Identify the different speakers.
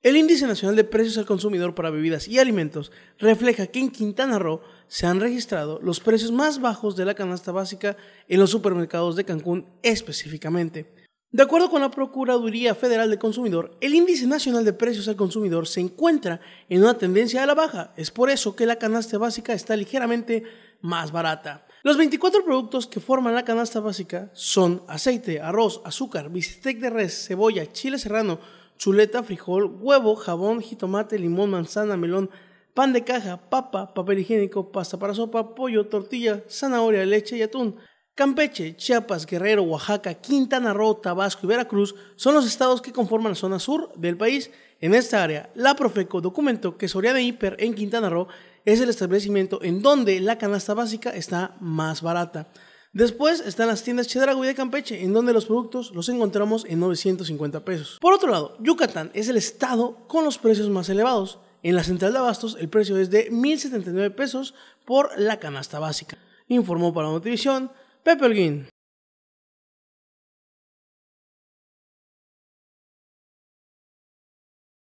Speaker 1: El Índice Nacional de Precios al Consumidor para Bebidas y Alimentos refleja que en Quintana Roo se han registrado los precios más bajos de la canasta básica en los supermercados de Cancún específicamente. De acuerdo con la Procuraduría Federal de Consumidor, el Índice Nacional de Precios al Consumidor se encuentra en una tendencia a la baja. Es por eso que la canasta básica está ligeramente más barata. Los 24 productos que forman la canasta básica son aceite, arroz, azúcar, bistec de res, cebolla, chile serrano, chuleta, frijol, huevo, jabón, jitomate, limón, manzana, melón, pan de caja, papa, papel higiénico, pasta para sopa, pollo, tortilla, zanahoria, leche y atún. Campeche, Chiapas, Guerrero, Oaxaca, Quintana Roo, Tabasco y Veracruz son los estados que conforman la zona sur del país. En esta área, la Profeco documentó que de Hiper en Quintana Roo es el establecimiento en donde la canasta básica está más barata. Después están las tiendas Chedragui de Campeche, en donde los productos los encontramos en 950 pesos. Por otro lado, Yucatán es el estado con los precios más elevados. En la central de abastos el precio es de 1.079 pesos por la canasta básica. Informó para Notivisión Pepe Holguín.